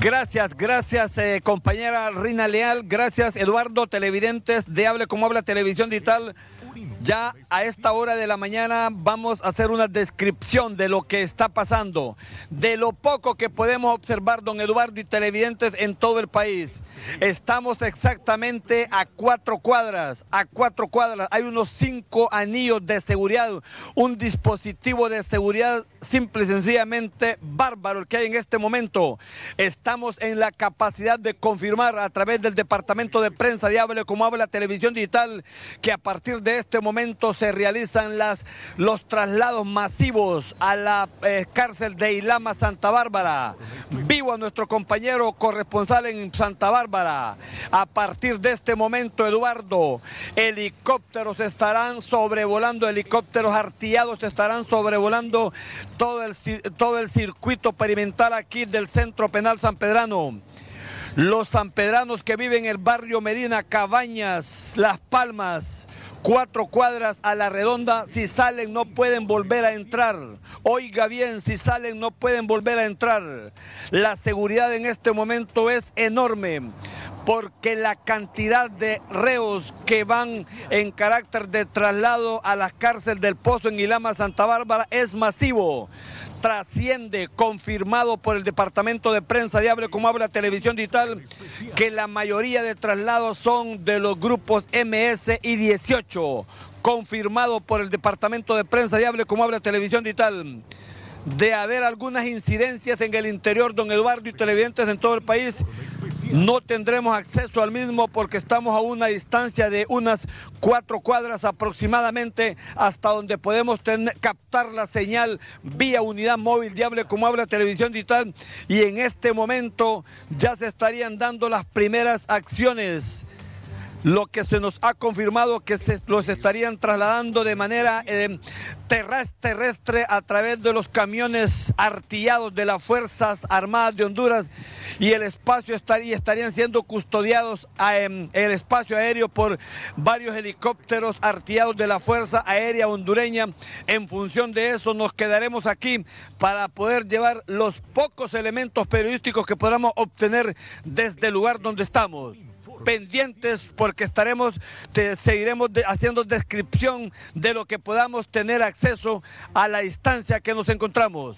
Gracias, gracias eh, compañera Rina Leal, gracias Eduardo, televidentes de Hable como Habla Televisión Digital. Ya a esta hora de la mañana vamos a hacer una descripción de lo que está pasando, de lo poco que podemos observar, don Eduardo, y televidentes en todo el país. Estamos exactamente a cuatro cuadras, a cuatro cuadras. Hay unos cinco anillos de seguridad, un dispositivo de seguridad simple y sencillamente bárbaro el que hay en este momento. Estamos en la capacidad de confirmar a través del departamento de prensa diable como habla la televisión digital, que a partir de este momento se realizan las, los traslados masivos a la eh, cárcel de Ilama, Santa Bárbara. Vivo a nuestro compañero corresponsal en Santa Bárbara. A partir de este momento, Eduardo, helicópteros estarán sobrevolando, helicópteros artillados estarán sobrevolando todo el, todo el circuito perimental aquí del Centro Penal San Pedrano los sanpedranos que viven en el barrio Medina, Cabañas, Las Palmas, Cuatro cuadras a la redonda, si salen no pueden volver a entrar. Oiga bien, si salen no pueden volver a entrar. La seguridad en este momento es enorme porque la cantidad de reos que van en carácter de traslado a las cárceles del Pozo en Ilama, Santa Bárbara, es masivo trasciende, confirmado por el departamento de prensa Diable, como Habla Televisión Digital, que la mayoría de traslados son de los grupos MS y 18, confirmado por el departamento de prensa Diable, como Habla Televisión Digital. De haber algunas incidencias en el interior, don Eduardo y televidentes en todo el país, no tendremos acceso al mismo porque estamos a una distancia de unas cuatro cuadras aproximadamente hasta donde podemos captar la señal vía unidad móvil diable como habla televisión digital y en este momento ya se estarían dando las primeras acciones lo que se nos ha confirmado que se los estarían trasladando de manera eh, terrestre a través de los camiones artillados de las Fuerzas Armadas de Honduras y el espacio estaría, estarían siendo custodiados em, el espacio aéreo por varios helicópteros artillados de la Fuerza Aérea Hondureña. En función de eso nos quedaremos aquí para poder llevar los pocos elementos periodísticos que podamos obtener desde el lugar donde estamos pendientes porque estaremos, seguiremos haciendo descripción de lo que podamos tener acceso a la distancia que nos encontramos.